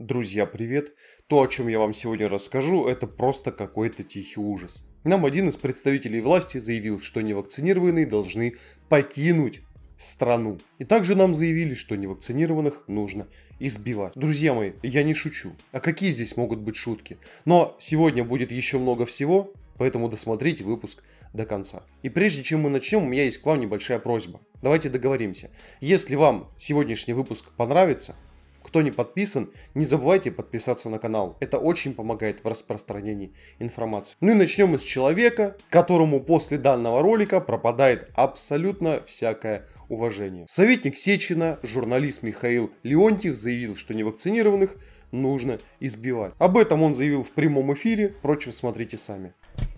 Друзья, привет! То, о чем я вам сегодня расскажу, это просто какой-то тихий ужас. Нам один из представителей власти заявил, что невакцинированные должны покинуть страну. И также нам заявили, что невакцинированных нужно избивать. Друзья мои, я не шучу. А какие здесь могут быть шутки? Но сегодня будет еще много всего, поэтому досмотрите выпуск до конца. И прежде чем мы начнем, у меня есть к вам небольшая просьба. Давайте договоримся. Если вам сегодняшний выпуск понравится, кто не подписан, не забывайте подписаться на канал. Это очень помогает в распространении информации. Ну и начнем мы с человека, которому после данного ролика пропадает абсолютно всякое уважение. Советник Сечина, журналист Михаил Леонтьев заявил, что невакцинированных нужно избивать. Об этом он заявил в прямом эфире, впрочем, смотрите сами.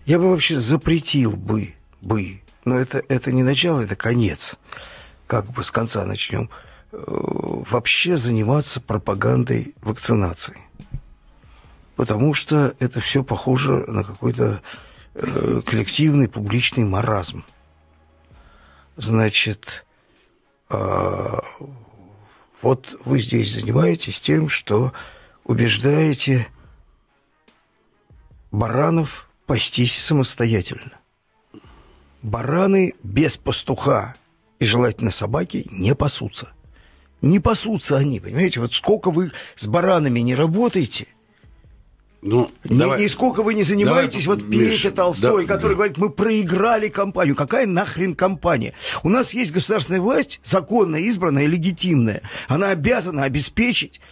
Я бы вообще запретил бы, бы, но это, это не начало, это конец. Как бы с конца начнем вообще заниматься пропагандой вакцинации. Потому что это все похоже на какой-то э, коллективный публичный маразм. Значит, э, вот вы здесь занимаетесь тем, что убеждаете баранов пастись самостоятельно. Бараны без пастуха и желательно собаки не пасутся. Не пасутся они, понимаете? Вот сколько вы с баранами не работаете – ну, не, давай, нисколько вы не занимаетесь давай, вот Петя Миш, Толстой, да, который да. говорит, мы проиграли компанию. Какая нахрен компания? У нас есть государственная власть, законная, избранная, легитимная. Она обязана обеспечить,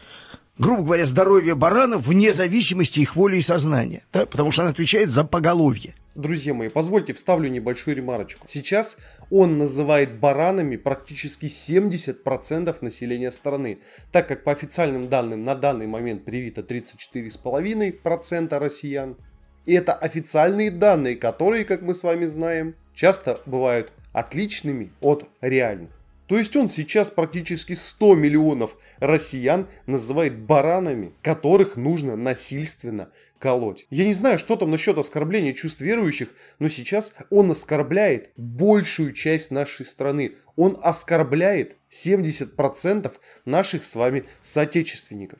грубо говоря, здоровье баранов вне зависимости их воли и сознания. Да? Потому что она отвечает за поголовье. Друзья мои, позвольте вставлю небольшую ремарочку. Сейчас он называет баранами практически 70% населения страны, так как по официальным данным на данный момент привито 34,5% россиян. И это официальные данные, которые, как мы с вами знаем, часто бывают отличными от реальных. То есть он сейчас практически 100 миллионов россиян называет баранами, которых нужно насильственно колоть. Я не знаю, что там насчет оскорбления чувств верующих, но сейчас он оскорбляет большую часть нашей страны. Он оскорбляет 70% наших с вами соотечественников.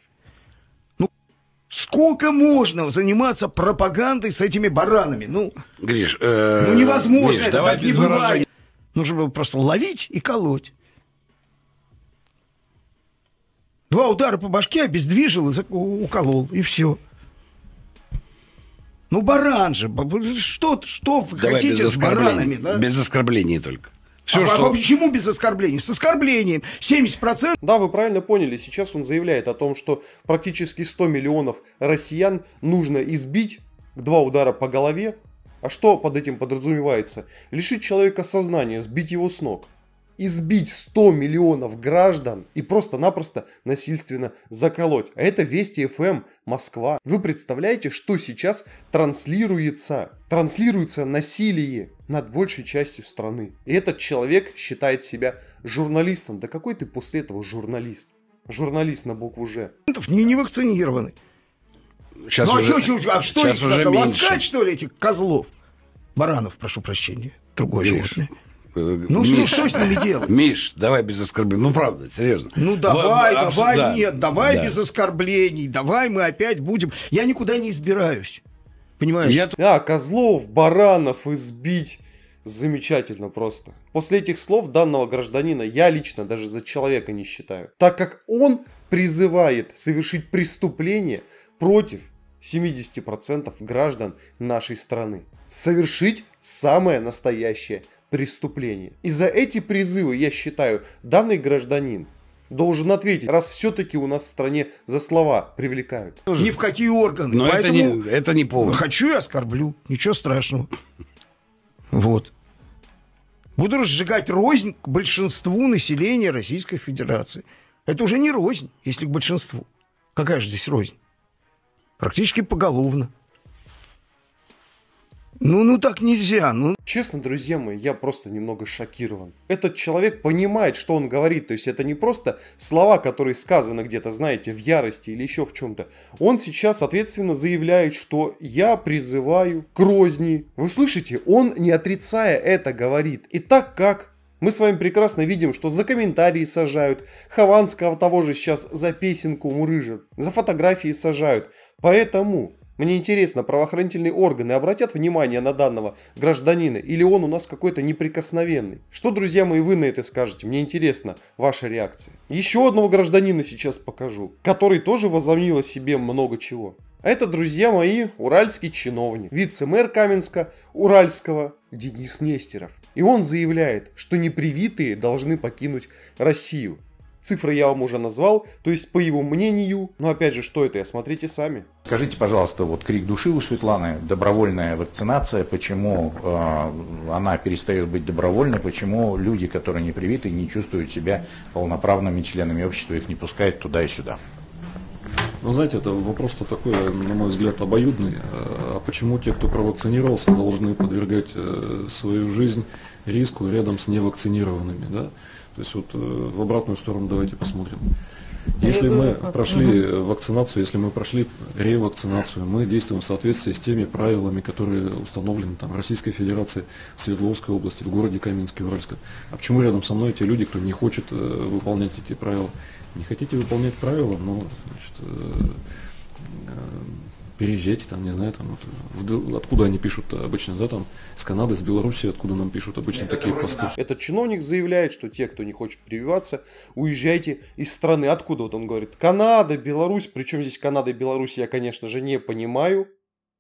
Ну, сколько можно заниматься пропагандой с этими баранами? Ну, Гриш, э, ну невозможно, Гриш, это давай так не бывает. Нужно было просто ловить и колоть. Два удара по башке обездвижил и уколол, и все. Ну, баран же, что, что вы Давай хотите с баранами? Да? Без оскорблений только. Все, а, что... а почему без оскорблений? С оскорблением 70%. Да, вы правильно поняли. Сейчас он заявляет о том, что практически 100 миллионов россиян нужно избить два удара по голове. А что под этим подразумевается? Лишить человека сознания, сбить его с ног избить 100 миллионов граждан и просто-напросто насильственно заколоть. А это Вести ФМ эм, Москва. Вы представляете, что сейчас транслируется? Транслируется насилие над большей частью страны. И этот человек считает себя журналистом. Да какой ты после этого журналист? Журналист на букву «Ж». Не, не вакцинированы. Сейчас ну а уже, а что, а что сейчас их уже надо? Меньше. Ласкать, что ли, этих козлов? Баранов, прошу прощения. Другое Гриш. животное. Ну Миш, что, что с ними делать? Миш, давай без оскорблений. Ну, правда, серьезно. Ну, давай, мы, давай, обсу... нет, давай да. без оскорблений, давай мы опять будем. Я никуда не избираюсь. Понимаешь? Я... Да, Козлов, Баранов избить замечательно просто. После этих слов данного гражданина я лично даже за человека не считаю, так как он призывает совершить преступление против 70% граждан нашей страны. Совершить самое настоящее преступление. И за эти призывы, я считаю, данный гражданин должен ответить, раз все-таки у нас в стране за слова привлекают. Тоже. Ни в какие органы. Но это не, это не повод. Хочу я оскорблю. Ничего страшного. Вот. Буду разжигать рознь к большинству населения Российской Федерации. Это уже не рознь, если к большинству. Какая же здесь рознь? Практически поголовно. Ну, ну так нельзя. Ну. Честно, друзья мои, я просто немного шокирован. Этот человек понимает, что он говорит. То есть это не просто слова, которые сказаны где-то, знаете, в ярости или еще в чем-то. Он сейчас, соответственно, заявляет, что я призываю к розни. Вы слышите? Он, не отрицая это, говорит. И так как мы с вами прекрасно видим, что за комментарии сажают, Хованского того же сейчас за песенку мурыжат, за фотографии сажают. Поэтому мне интересно, правоохранительные органы обратят внимание на данного гражданина или он у нас какой-то неприкосновенный? Что, друзья мои, вы на это скажете? Мне интересно ваша реакция. Еще одного гражданина сейчас покажу, который тоже возомнил о себе много чего. это, друзья мои, уральский чиновник, вице-мэр Каменска, Уральского, Денис Нестеров. И он заявляет, что непривитые должны покинуть Россию. Цифры я вам уже назвал, то есть по его мнению, но опять же, что это, смотрите сами. Скажите, пожалуйста, вот крик души у Светланы, добровольная вакцинация, почему э, она перестает быть добровольной, почему люди, которые не привиты, не чувствуют себя полноправными членами общества, их не пускают туда и сюда? Ну, знаете, это вопрос-то такой, на мой взгляд, обоюдный. Э, а почему те, кто провакцинировался, должны подвергать э, свою жизнь риску рядом с невакцинированными, да? То есть вот э, в обратную сторону давайте посмотрим. А если мы прошли вакцинацию, если мы прошли ревакцинацию, мы действуем в соответствии с теми правилами, которые установлены там, в Российской Федерации, в Свердловской области, в городе Каменске, Уральска. А почему рядом со мной те люди, кто не хочет э, выполнять эти правила? Не хотите выполнять правила, но значит, э, переезжайте, там, не знаю, там, откуда они пишут обычно, да, там, с Канады, с Беларуси, откуда нам пишут обычно Нет, такие это посты. Наш. Этот чиновник заявляет, что те, кто не хочет прививаться, уезжайте из страны. Откуда? Вот он говорит, Канада, Беларусь, причем здесь Канада и Беларусь я, конечно же, не понимаю,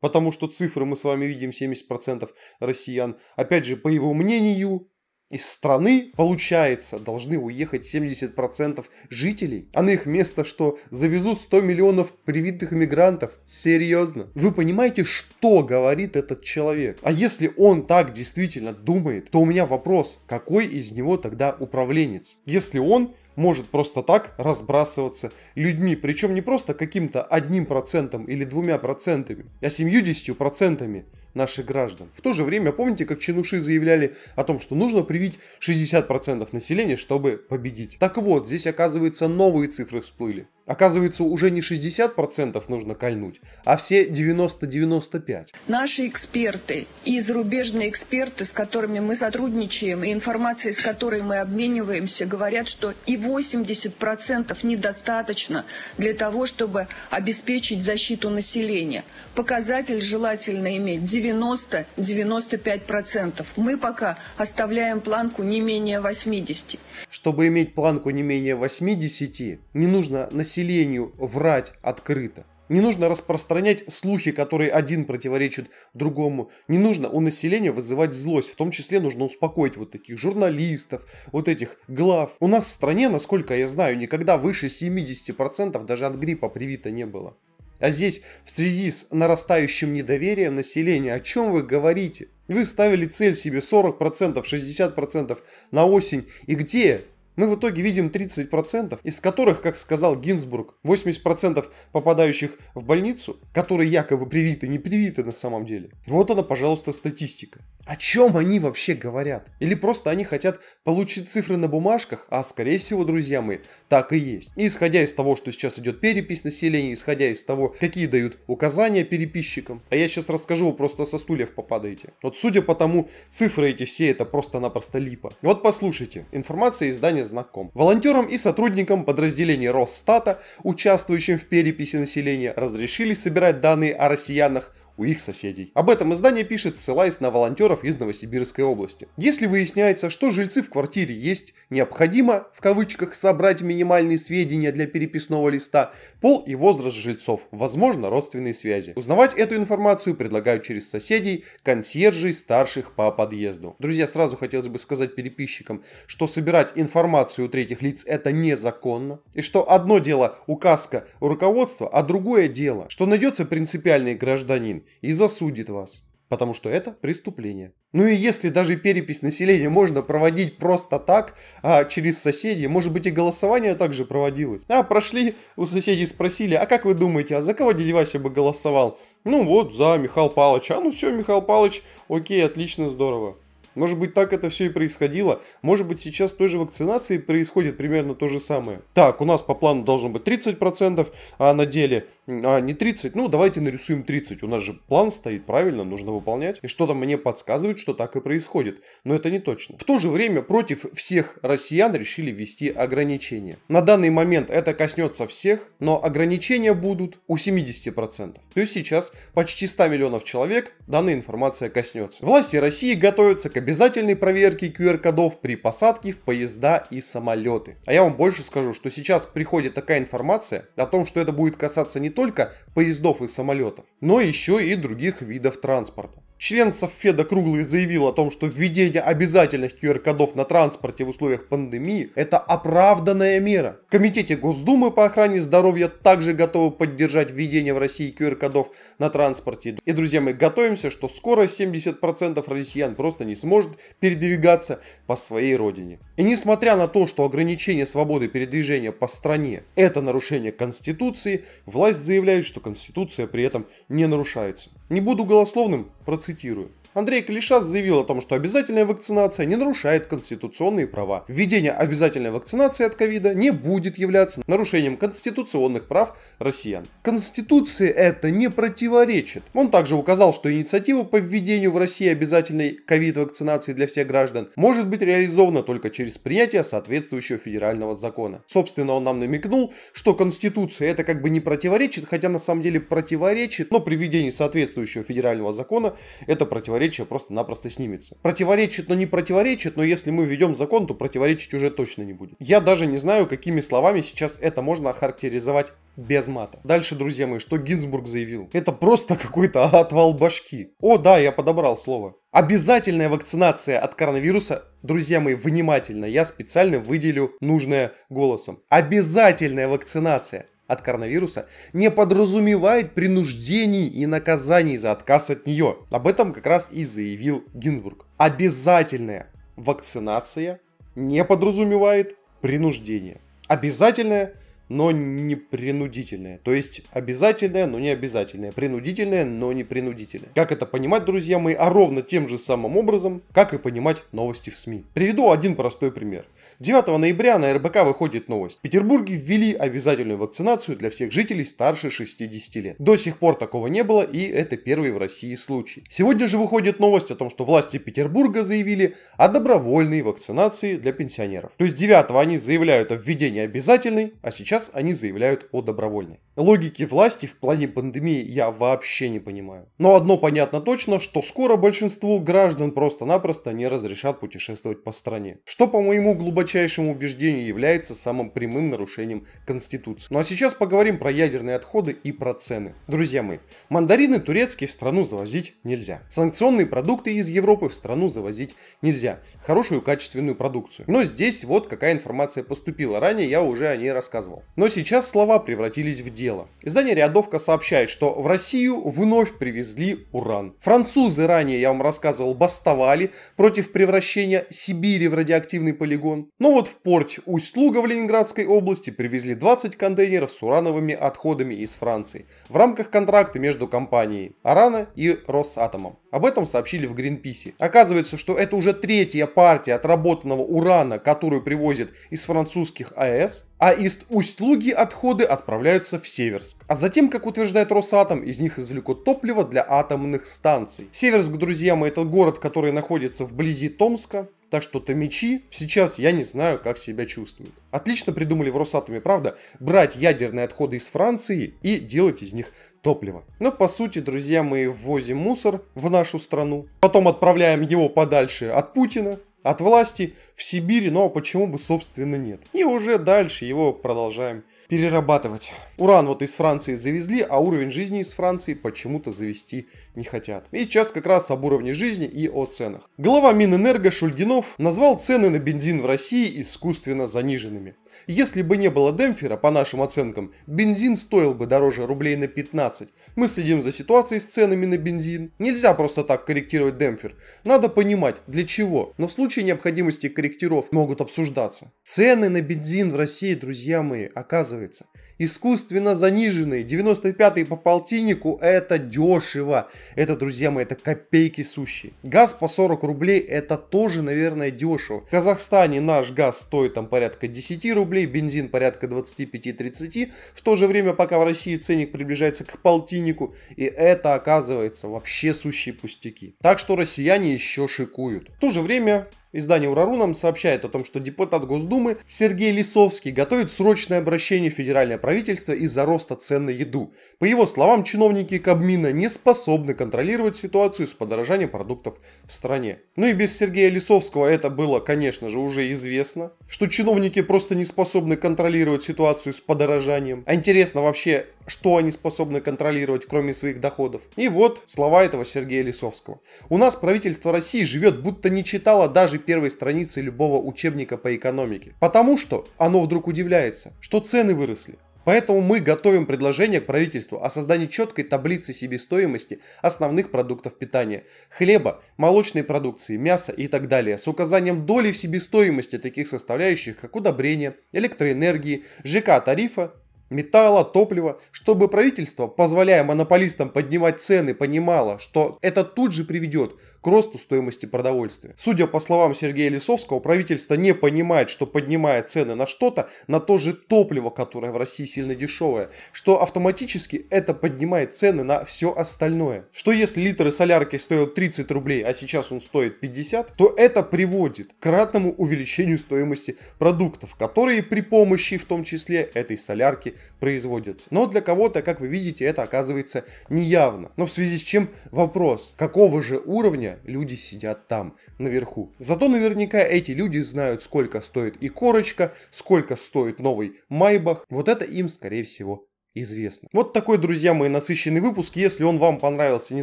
потому что цифры мы с вами видим 70% россиян. Опять же, по его мнению, из страны, получается, должны уехать 70% жителей, а на их место что, завезут 100 миллионов привитых мигрантов? Серьезно? Вы понимаете, что говорит этот человек? А если он так действительно думает, то у меня вопрос, какой из него тогда управленец? Если он может просто так разбрасываться людьми. Причем не просто каким-то одним процентом или двумя процентами, а семьюдесятью процентами наших граждан. В то же время, помните, как чинуши заявляли о том, что нужно привить 60% населения, чтобы победить? Так вот, здесь оказывается новые цифры всплыли. Оказывается, уже не 60% нужно кольнуть, а все 90-95%. Наши эксперты и зарубежные эксперты, с которыми мы сотрудничаем, и информацией, с которой мы обмениваемся, говорят, что и 80% недостаточно для того, чтобы обеспечить защиту населения. Показатель желательно иметь 90-95%. Мы пока оставляем планку не менее 80%. Чтобы иметь планку не менее 80%, не нужно население населению врать открыто. Не нужно распространять слухи, которые один противоречит другому. Не нужно у населения вызывать злость. В том числе нужно успокоить вот таких журналистов, вот этих глав. У нас в стране, насколько я знаю, никогда выше 70% даже от гриппа привито не было. А здесь в связи с нарастающим недоверием населения, о чем вы говорите? Вы ставили цель себе 40%, 60% на осень. И где мы в итоге видим 30%, из которых, как сказал Гинзбург, 80% попадающих в больницу, которые якобы привиты, не привиты на самом деле. Вот она, пожалуйста, статистика. О чем они вообще говорят? Или просто они хотят получить цифры на бумажках, а скорее всего, друзья мои, так и есть. И исходя из того, что сейчас идет перепись населения, исходя из того, какие дают указания переписчикам, а я сейчас расскажу, вы просто со стульев попадаете. Вот судя по тому, цифры эти все, это просто-напросто липа. Вот послушайте, информация издания знаком. Волонтерам и сотрудникам подразделений Росстата, участвующим в переписи населения, разрешили собирать данные о россиянах у их соседей. Об этом издание пишет, ссылаясь на волонтеров из Новосибирской области. Если выясняется, что жильцы в квартире есть, необходимо, в кавычках, собрать минимальные сведения для переписного листа, пол и возраст жильцов, возможно, родственные связи. Узнавать эту информацию предлагают через соседей, консьержей, старших по подъезду. Друзья, сразу хотелось бы сказать переписчикам, что собирать информацию у третьих лиц это незаконно, и что одно дело указка у руководства, а другое дело, что найдется принципиальный гражданин, и засудит вас, потому что это преступление. Ну и если даже перепись населения можно проводить просто так, а через соседей, может быть и голосование также проводилось. А прошли, у соседей спросили, а как вы думаете, а за кого дядя Вася бы голосовал? Ну вот, за Михаил Павловича. А ну все, Михаил Павлович, окей, отлично, здорово. Может быть, так это все и происходило. Может быть, сейчас той же вакцинации происходит примерно то же самое. Так, у нас по плану должно быть 30%, а на деле а, не 30, ну давайте нарисуем 30, у нас же план стоит, правильно, нужно выполнять, и что-то мне подсказывает, что так и происходит, но это не точно. В то же время против всех россиян решили ввести ограничения. На данный момент это коснется всех, но ограничения будут у 70%. То есть сейчас почти 100 миллионов человек данная информация коснется. Власти России готовятся к обязательной проверке QR-кодов при посадке в поезда и самолеты. А я вам больше скажу, что сейчас приходит такая информация о том, что это будет касаться не только поездов и самолетов, но еще и других видов транспорта. Член Совфеда Круглый заявил о том, что введение обязательных QR-кодов на транспорте в условиях пандемии – это оправданная мера. В Комитете Госдумы по охране здоровья также готовы поддержать введение в России QR-кодов на транспорте. И, друзья мои, готовимся, что скоро 70% россиян просто не сможет передвигаться по своей родине. И несмотря на то, что ограничение свободы передвижения по стране – это нарушение Конституции, власть заявляет, что Конституция при этом не нарушается. Не буду голословным, процитирую. Андрей Клишас заявил о том, что обязательная вакцинация не нарушает конституционные права. Введение обязательной вакцинации от ковида не будет являться нарушением конституционных прав россиян. Конституции это не противоречит. Он также указал, что инициатива по введению в России обязательной ковид-вакцинации для всех граждан может быть реализована только через принятие соответствующего федерального закона. Собственно, он нам намекнул, что Конституция это как бы не противоречит, хотя на самом деле противоречит, но при введении соответствующего федерального закона это противоречит противоречие просто-напросто снимется. Противоречит, но не противоречит, но если мы введем закон, то противоречить уже точно не будет. Я даже не знаю, какими словами сейчас это можно охарактеризовать без мата. Дальше, друзья мои, что Гинзбург заявил? Это просто какой-то отвал башки. О, да, я подобрал слово. Обязательная вакцинация от коронавируса, друзья мои, внимательно, я специально выделю нужное голосом. Обязательная вакцинация от коронавируса не подразумевает принуждений и наказаний за отказ от нее. Об этом как раз и заявил Гинзбург. Обязательная вакцинация не подразумевает принуждение. Обязательная но не принудительное. То есть обязательное, но не обязательное. Принудительное, но не принудительное. Как это понимать, друзья мои? А ровно тем же самым образом, как и понимать новости в СМИ. Приведу один простой пример. 9 ноября на РБК выходит новость. В Петербурге ввели обязательную вакцинацию для всех жителей старше 60 лет. До сих пор такого не было, и это первый в России случай. Сегодня же выходит новость о том, что власти Петербурга заявили о добровольной вакцинации для пенсионеров. То есть 9 они заявляют о введении обязательной, а сейчас сейчас они заявляют о добровольной. Логики власти в плане пандемии я вообще не понимаю. Но одно понятно точно, что скоро большинству граждан просто-напросто не разрешат путешествовать по стране. Что, по моему глубочайшему убеждению, является самым прямым нарушением Конституции. Ну а сейчас поговорим про ядерные отходы и про цены. Друзья мои, мандарины турецкие в страну завозить нельзя. Санкционные продукты из Европы в страну завозить нельзя. Хорошую качественную продукцию. Но здесь вот какая информация поступила. Ранее я уже о ней рассказывал. Но сейчас слова превратились в дело. Издание «Рядовка» сообщает, что в Россию вновь привезли уран. Французы ранее, я вам рассказывал, бастовали против превращения Сибири в радиоактивный полигон. Но вот в порт Усть-Луга в Ленинградской области привезли 20 контейнеров с урановыми отходами из Франции в рамках контракта между компанией «Арана» и «Росатомом». Об этом сообщили в Гринписе. Оказывается, что это уже третья партия отработанного урана, которую привозят из французских АЭС, а из Усть-Луги отходы отправляются в Северск. А затем, как утверждает Росатом, из них извлекут топливо для атомных станций. Северск, друзья мои, это город, который находится вблизи Томска, так что Томичи сейчас я не знаю, как себя чувствуют. Отлично придумали в Росатоме, правда? Брать ядерные отходы из Франции и делать из них топлива. Но ну, по сути, друзья, мы ввозим мусор в нашу страну, потом отправляем его подальше от Путина, от власти в Сибири, но почему бы, собственно, нет. И уже дальше его продолжаем перерабатывать. Уран вот из Франции завезли, а уровень жизни из Франции почему-то завести не хотят. И сейчас как раз об уровне жизни и о ценах. Глава Минэнерго Шульгинов назвал цены на бензин в России искусственно заниженными. Если бы не было демпфера, по нашим оценкам, бензин стоил бы дороже рублей на 15. Мы следим за ситуацией с ценами на бензин. Нельзя просто так корректировать демпфер. Надо понимать, для чего. Но в случае необходимости корректиров могут обсуждаться. Цены на бензин в России, друзья мои, оказываются оказывается, искусственно заниженные 95-й по полтиннику это дешево. Это, друзья мои, это копейки сущие. Газ по 40 рублей это тоже, наверное, дешево. В Казахстане наш газ стоит там порядка 10 рублей, бензин порядка 25-30. В то же время, пока в России ценник приближается к полтиннику, и это оказывается вообще сущие пустяки. Так что россияне еще шикуют. В то же время Издание «Урару» нам сообщает о том, что депутат Госдумы Сергей Лисовский готовит срочное обращение в федеральное правительство из-за роста цен на еду. По его словам, чиновники Кабмина не способны контролировать ситуацию с подорожанием продуктов в стране. Ну и без Сергея Лисовского это было, конечно же, уже известно, что чиновники просто не способны контролировать ситуацию с подорожанием. А интересно вообще, что они способны контролировать, кроме своих доходов. И вот слова этого Сергея Лисовского. У нас правительство России живет, будто не читало даже первой страницы любого учебника по экономике. Потому что оно вдруг удивляется, что цены выросли. Поэтому мы готовим предложение к правительству о создании четкой таблицы себестоимости основных продуктов питания – хлеба, молочной продукции, мяса и так далее, с указанием доли в себестоимости таких составляющих, как удобрения, электроэнергии, ЖК-тарифа, металла, топлива, чтобы правительство, позволяя монополистам поднимать цены, понимало, что это тут же приведет к росту стоимости продовольствия. Судя по словам Сергея Лисовского, правительство не понимает, что поднимая цены на что-то, на то же топливо, которое в России сильно дешевое, что автоматически это поднимает цены на все остальное. Что если литры солярки стоил 30 рублей, а сейчас он стоит 50, то это приводит к кратному увеличению стоимости продуктов, которые при помощи в том числе этой солярки производятся. Но для кого-то, как вы видите, это оказывается неявно. Но в связи с чем вопрос, какого же уровня уровня люди сидят там, наверху. Зато наверняка эти люди знают, сколько стоит и корочка, сколько стоит новый Майбах. Вот это им, скорее всего, известно. Вот такой, друзья мои, насыщенный выпуск. Если он вам понравился, не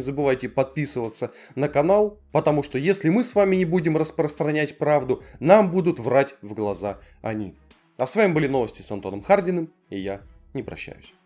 забывайте подписываться на канал, потому что если мы с вами не будем распространять правду, нам будут врать в глаза они. А с вами были новости с Антоном Хардиным, и я не прощаюсь.